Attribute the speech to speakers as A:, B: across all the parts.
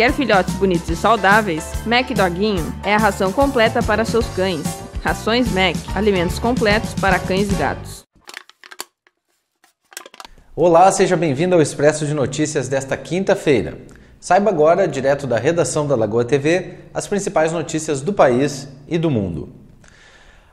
A: quer filhotes bonitos e saudáveis, Mac Doguinho é a ração completa para seus cães. Rações Mac,
B: alimentos completos para cães e gatos.
C: Olá, seja bem-vindo ao Expresso de Notícias desta quinta-feira. Saiba agora, direto da redação da Lagoa TV, as principais notícias do país e do mundo.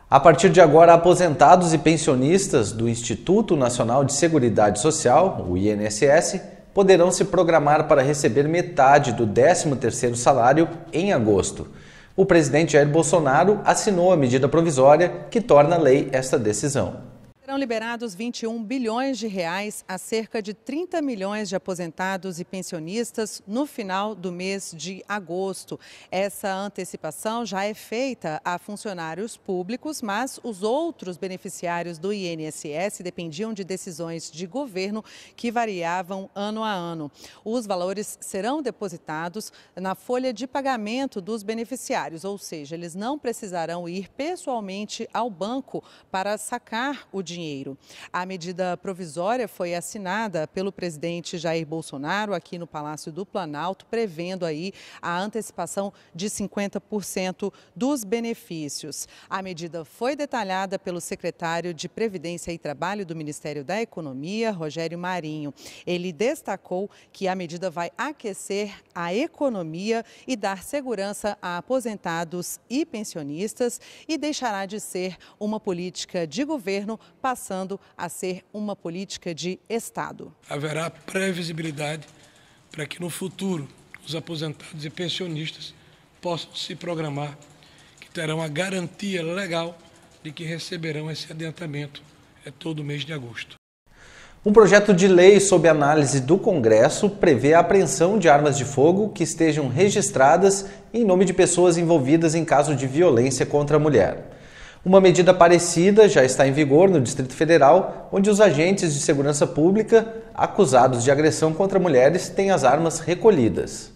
C: A partir de agora, aposentados e pensionistas do Instituto Nacional de Seguridade Social, o INSS, poderão se programar para receber metade do 13º salário em agosto. O presidente Jair Bolsonaro assinou a medida provisória que torna lei esta decisão.
B: Serão liberados 21 bilhões de reais a cerca de 30 milhões de aposentados e pensionistas no final do mês de agosto. Essa antecipação já é feita a funcionários públicos, mas os outros beneficiários do INSS dependiam de decisões de governo que variavam ano a ano. Os valores serão depositados na folha de pagamento dos beneficiários, ou seja, eles não precisarão ir pessoalmente ao banco para sacar o dinheiro dinheiro. A medida provisória foi assinada pelo presidente Jair Bolsonaro aqui no Palácio do Planalto, prevendo aí a antecipação de 50% dos benefícios. A medida foi detalhada pelo secretário de Previdência e Trabalho do Ministério da Economia, Rogério Marinho. Ele destacou que a medida vai aquecer a economia e dar segurança a aposentados e pensionistas e deixará de ser uma política de governo para passando a ser uma política de Estado.
A: Haverá previsibilidade para que no futuro os aposentados e pensionistas possam se programar, que terão a garantia legal de que receberão esse adiantamento é todo mês de agosto.
C: Um projeto de lei sob análise do Congresso prevê a apreensão de armas de fogo que estejam registradas em nome de pessoas envolvidas em caso de violência contra a mulher. Uma medida parecida já está em vigor no Distrito Federal, onde os agentes de segurança pública acusados de agressão contra mulheres têm as armas recolhidas.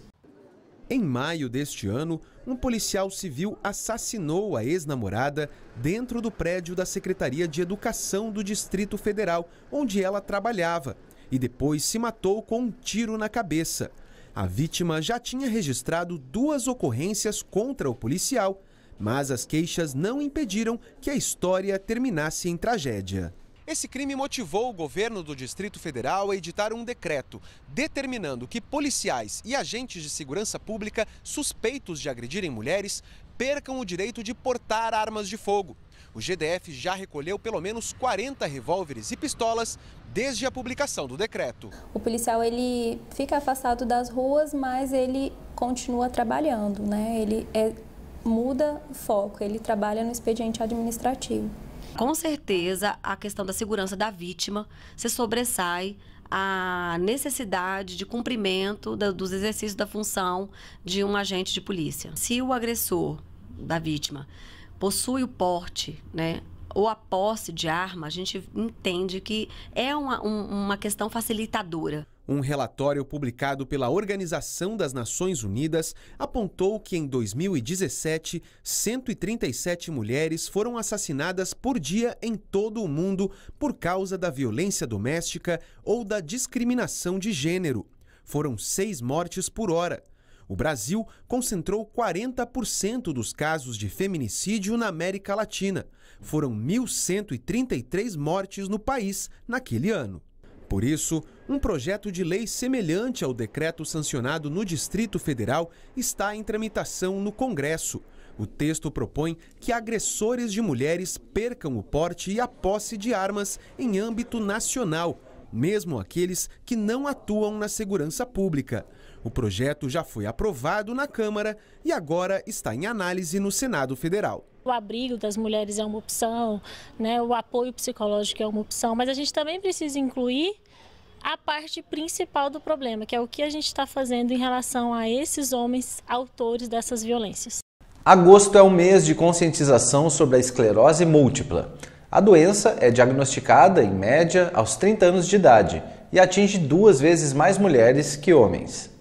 D: Em maio deste ano, um policial civil assassinou a ex-namorada dentro do prédio da Secretaria de Educação do Distrito Federal, onde ela trabalhava, e depois se matou com um tiro na cabeça. A vítima já tinha registrado duas ocorrências contra o policial mas as queixas não impediram que a história terminasse em tragédia. Esse crime motivou o governo do Distrito Federal a editar um decreto determinando que policiais e agentes de segurança pública suspeitos de agredirem mulheres percam o direito de portar armas de fogo. O GDF já recolheu pelo menos 40 revólveres e pistolas desde a publicação do decreto.
B: O policial ele fica afastado das ruas, mas ele continua trabalhando, né? Ele é muda o foco, ele trabalha no expediente administrativo.
D: Com certeza, a questão da segurança da vítima se sobressai à necessidade de cumprimento dos exercícios da função de um agente de polícia. Se o agressor da vítima possui o porte, né, ou a posse de arma, a gente entende que é uma, um, uma questão facilitadora. Um relatório publicado pela Organização das Nações Unidas apontou que em 2017, 137 mulheres foram assassinadas por dia em todo o mundo por causa da violência doméstica ou da discriminação de gênero. Foram seis mortes por hora. O Brasil concentrou 40% dos casos de feminicídio na América Latina. Foram 1.133 mortes no país naquele ano. Por isso, um projeto de lei semelhante ao decreto sancionado no Distrito Federal está em tramitação no Congresso. O texto propõe que agressores de mulheres percam o porte e a posse de armas em âmbito nacional mesmo aqueles que não atuam na segurança pública. O projeto já foi aprovado na Câmara e agora está em análise no Senado Federal.
C: O abrigo das mulheres é uma opção, né? o apoio psicológico é uma opção, mas a gente também precisa incluir a parte principal do problema, que é o que a gente está fazendo em relação a esses homens autores dessas violências. Agosto é o mês de conscientização sobre a esclerose múltipla. A doença é diagnosticada, em média, aos 30 anos de idade e atinge duas vezes mais mulheres que homens.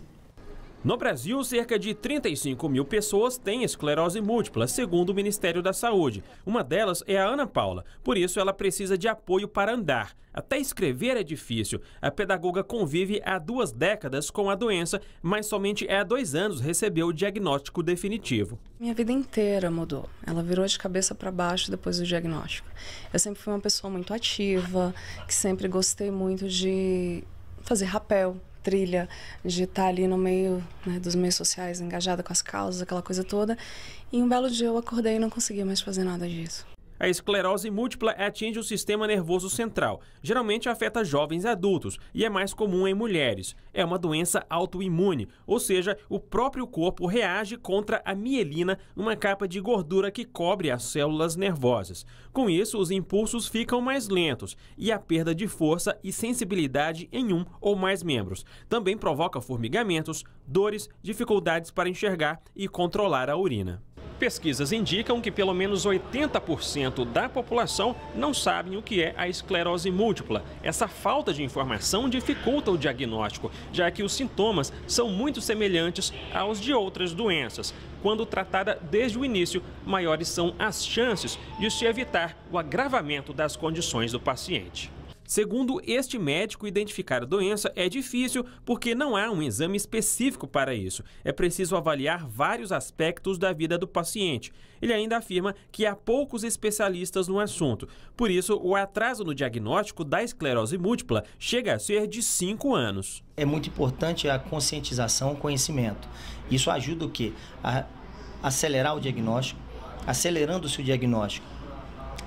A: No Brasil, cerca de 35 mil pessoas têm esclerose múltipla, segundo o Ministério da Saúde. Uma delas é a Ana Paula, por isso ela precisa de apoio para andar. Até escrever é difícil. A pedagoga convive há duas décadas com a doença, mas somente há dois anos recebeu o diagnóstico definitivo.
B: Minha vida inteira mudou. Ela virou de cabeça para baixo depois do diagnóstico. Eu sempre fui uma pessoa muito ativa, que sempre gostei muito de fazer rapel, trilha, de estar tá ali no meio né, dos meios sociais, engajada com as causas, aquela coisa toda. E um belo dia eu acordei e não conseguia mais fazer nada disso.
A: A esclerose múltipla atinge o sistema nervoso central. Geralmente afeta jovens adultos e é mais comum em mulheres. É uma doença autoimune, ou seja, o próprio corpo reage contra a mielina, uma capa de gordura que cobre as células nervosas. Com isso, os impulsos ficam mais lentos e a perda de força e sensibilidade em um ou mais membros. Também provoca formigamentos, dores, dificuldades para enxergar e controlar a urina pesquisas indicam que pelo menos 80% da população não sabem o que é a esclerose múltipla. Essa falta de informação dificulta o diagnóstico, já que os sintomas são muito semelhantes aos de outras doenças. Quando tratada desde o início, maiores são as chances de se evitar o agravamento das condições do paciente. Segundo este médico, identificar a doença é difícil porque não há um exame específico para isso. É preciso avaliar vários aspectos da vida do paciente. Ele ainda afirma que há poucos especialistas no assunto. Por isso, o atraso no diagnóstico da esclerose múltipla chega a ser de
B: 5 anos. É muito importante a conscientização, o conhecimento. Isso ajuda o quê? A acelerar o diagnóstico. Acelerando-se o diagnóstico,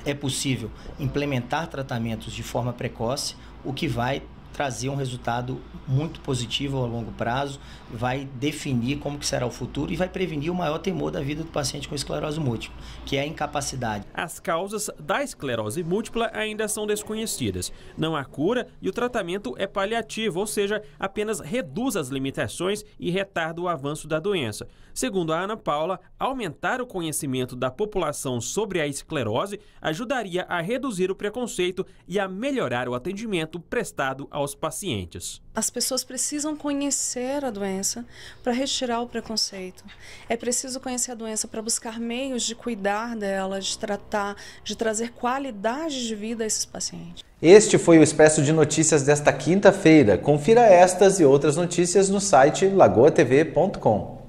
B: é possível implementar tratamentos de forma precoce, o que vai trazer um resultado muito positivo a longo prazo, vai definir como que será o futuro e vai prevenir o maior temor da vida do paciente com esclerose múltipla, que é a incapacidade. As causas
A: da esclerose múltipla ainda são desconhecidas. Não há cura e o tratamento é paliativo, ou seja, apenas reduz as limitações e retarda o avanço da doença. Segundo a Ana Paula, aumentar o conhecimento da população sobre a esclerose ajudaria a reduzir o preconceito e a melhorar o atendimento prestado ao aos pacientes.
B: As pessoas precisam conhecer a doença para retirar o preconceito. É preciso conhecer a doença para buscar meios de cuidar dela, de tratar, de trazer qualidade de vida a esses pacientes.
C: Este foi o Expresso de Notícias desta quinta-feira. Confira estas e outras notícias no site lagoatv.com.